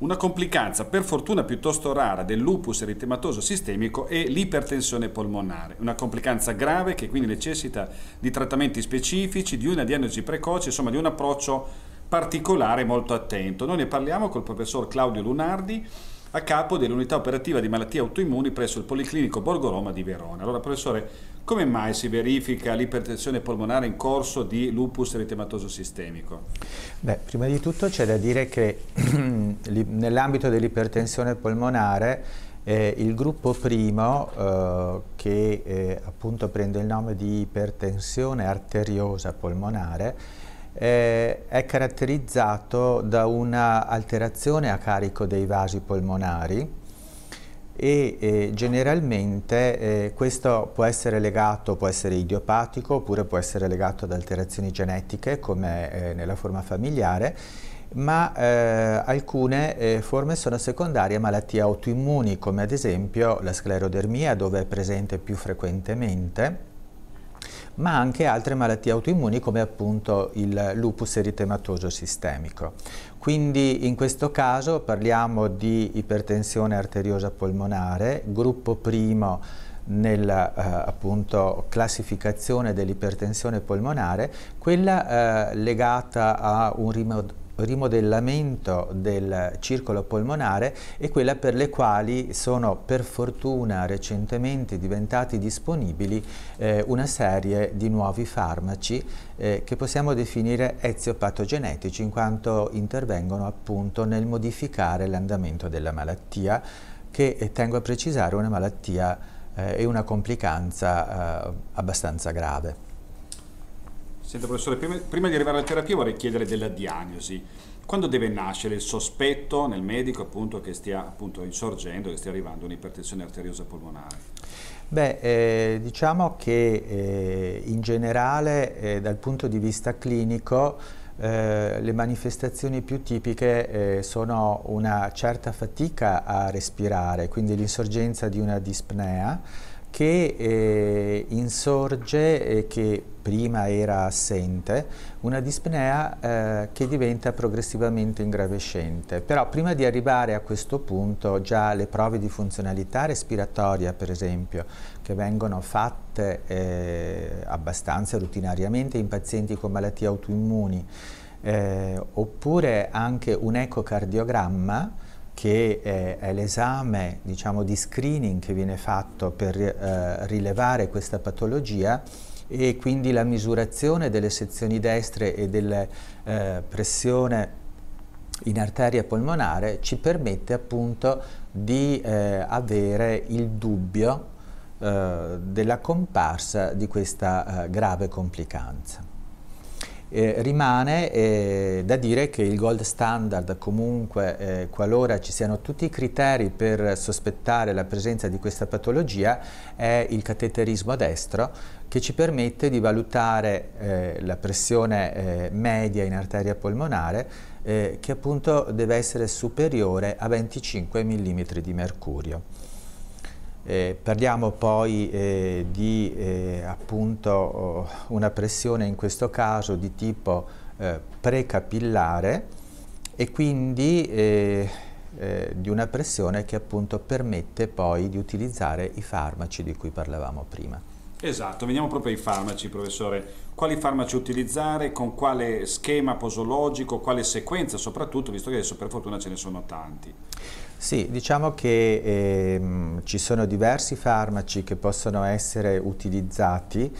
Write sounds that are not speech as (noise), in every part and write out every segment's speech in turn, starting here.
Una complicanza, per fortuna piuttosto rara, del lupus eritematoso sistemico è l'ipertensione polmonare, una complicanza grave che quindi necessita di trattamenti specifici, di una diagnosi precoce, insomma di un approccio particolare molto attento. Noi ne parliamo col professor Claudio Lunardi, a capo dell'unità operativa di malattie autoimmuni presso il Policlinico Borgo Roma di Verona. Allora, professore, come mai si verifica l'ipertensione polmonare in corso di lupus eritematoso sistemico? Beh, prima di tutto c'è da dire che (clears throat) nell'ambito dell'ipertensione polmonare eh, il gruppo primo, eh, che eh, appunto prende il nome di ipertensione arteriosa polmonare, eh, è caratterizzato da una alterazione a carico dei vasi polmonari e eh, generalmente eh, questo può essere legato, può essere idiopatico oppure può essere legato ad alterazioni genetiche come eh, nella forma familiare ma eh, alcune eh, forme sono secondarie a malattie autoimmuni come ad esempio la sclerodermia dove è presente più frequentemente ma anche altre malattie autoimmuni come appunto il lupus eritematoso sistemico. Quindi in questo caso parliamo di ipertensione arteriosa polmonare, gruppo primo nella eh, appunto, classificazione dell'ipertensione polmonare, quella eh, legata a un rimodellamento del circolo polmonare e quella per le quali sono per fortuna recentemente diventati disponibili eh, una serie di nuovi farmaci eh, che possiamo definire eziopatogenetici in quanto intervengono appunto nel modificare l'andamento della malattia che eh, tengo a precisare una malattia eh, e una complicanza eh, abbastanza grave. Senta professore, prima, prima di arrivare alla terapia vorrei chiedere della diagnosi. Quando deve nascere il sospetto nel medico appunto, che stia appunto, insorgendo, che stia arrivando un'ipertensione arteriosa polmonare? Beh, eh, diciamo che eh, in generale eh, dal punto di vista clinico eh, le manifestazioni più tipiche eh, sono una certa fatica a respirare, quindi l'insorgenza di una dispnea, che eh, insorge e eh, che prima era assente, una dispnea eh, che diventa progressivamente ingravescente. Però prima di arrivare a questo punto già le prove di funzionalità respiratoria, per esempio, che vengono fatte eh, abbastanza rutinariamente in pazienti con malattie autoimmuni, eh, oppure anche un ecocardiogramma, che eh, è l'esame diciamo, di screening che viene fatto per eh, rilevare questa patologia e quindi la misurazione delle sezioni destre e della eh, pressione in arteria polmonare ci permette appunto di eh, avere il dubbio eh, della comparsa di questa eh, grave complicanza. Eh, rimane eh, da dire che il gold standard comunque eh, qualora ci siano tutti i criteri per sospettare la presenza di questa patologia è il cateterismo a destro che ci permette di valutare eh, la pressione eh, media in arteria polmonare eh, che appunto deve essere superiore a 25 mm di mercurio. Eh, parliamo poi eh, di eh, appunto, oh, una pressione in questo caso di tipo eh, precapillare e quindi eh, eh, di una pressione che appunto permette poi di utilizzare i farmaci di cui parlavamo prima. Esatto, veniamo proprio ai farmaci, professore. Quali farmaci utilizzare, con quale schema posologico, quale sequenza soprattutto, visto che adesso per fortuna ce ne sono tanti? Sì, diciamo che ehm, ci sono diversi farmaci che possono essere utilizzati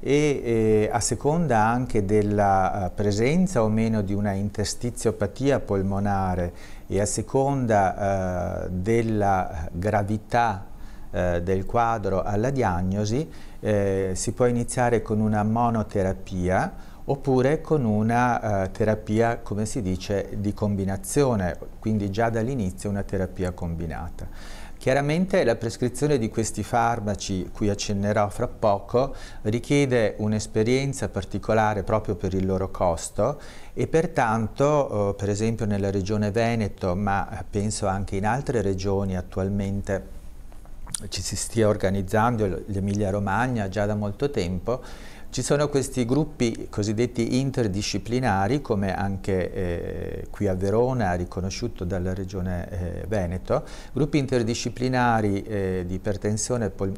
e eh, a seconda anche della eh, presenza o meno di una interstiziopatia polmonare e a seconda eh, della gravità eh, del quadro alla diagnosi, eh, si può iniziare con una monoterapia oppure con una eh, terapia, come si dice, di combinazione, quindi già dall'inizio una terapia combinata. Chiaramente la prescrizione di questi farmaci, cui accennerò fra poco, richiede un'esperienza particolare proprio per il loro costo e pertanto, eh, per esempio nella regione Veneto, ma penso anche in altre regioni attualmente, ci si stia organizzando l'Emilia Romagna già da molto tempo ci sono questi gruppi cosiddetti interdisciplinari, come anche eh, qui a Verona, riconosciuto dalla Regione eh, Veneto, gruppi interdisciplinari eh,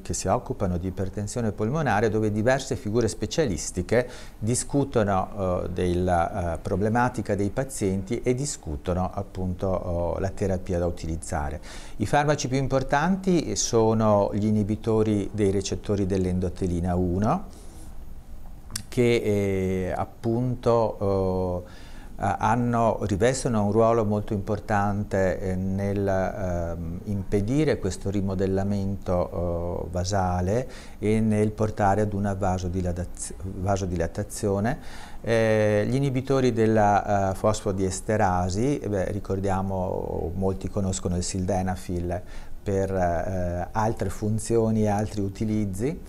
che si occupano di ipertensione polmonare, dove diverse figure specialistiche discutono eh, della eh, problematica dei pazienti e discutono appunto oh, la terapia da utilizzare. I farmaci più importanti sono gli inibitori dei recettori dell'endotelina 1, che eh, appunto eh, hanno, rivestono un ruolo molto importante eh, nel ehm, impedire questo rimodellamento vasale eh, e nel portare ad una vasodilatazione. gli inibitori della fosfodiesterasi, beh, ricordiamo, molti conoscono il sildenafil per altre funzioni e altri utilizzi,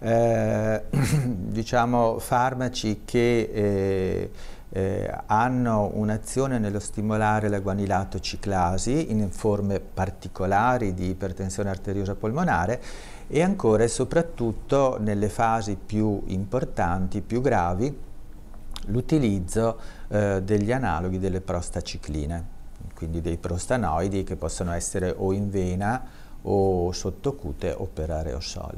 eh, (clears throat) diciamo, farmaci che eh, eh, hanno un'azione nello stimolare la guanilato ciclasi in forme particolari di ipertensione arteriosa polmonare e ancora e soprattutto nelle fasi più importanti, più gravi, l'utilizzo eh, degli analoghi delle prostacicline, quindi dei prostanoidi che possono essere o in vena o sottocute o per aerosol.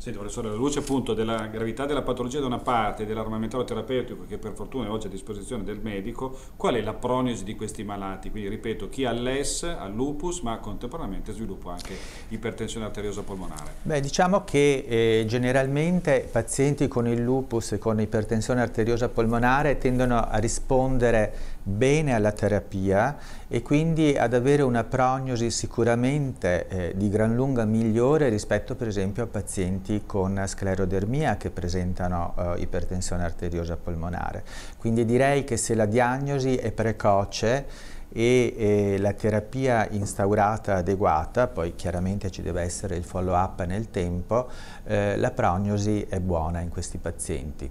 Senti professore, alla luce appunto della gravità della patologia da una parte e dell'armamentario terapeutico che per fortuna è oggi a disposizione del medico, qual è la prognosi di questi malati? Quindi ripeto, chi ha l'ES, ha lupus, ma contemporaneamente sviluppa anche ipertensione arteriosa polmonare. Beh, diciamo che eh, generalmente pazienti con il lupus e con ipertensione arteriosa polmonare tendono a rispondere bene alla terapia e quindi ad avere una prognosi sicuramente eh, di gran lunga migliore rispetto per esempio a pazienti con sclerodermia che presentano eh, ipertensione arteriosa polmonare. Quindi direi che se la diagnosi è precoce e eh, la terapia instaurata adeguata, poi chiaramente ci deve essere il follow up nel tempo, eh, la prognosi è buona in questi pazienti.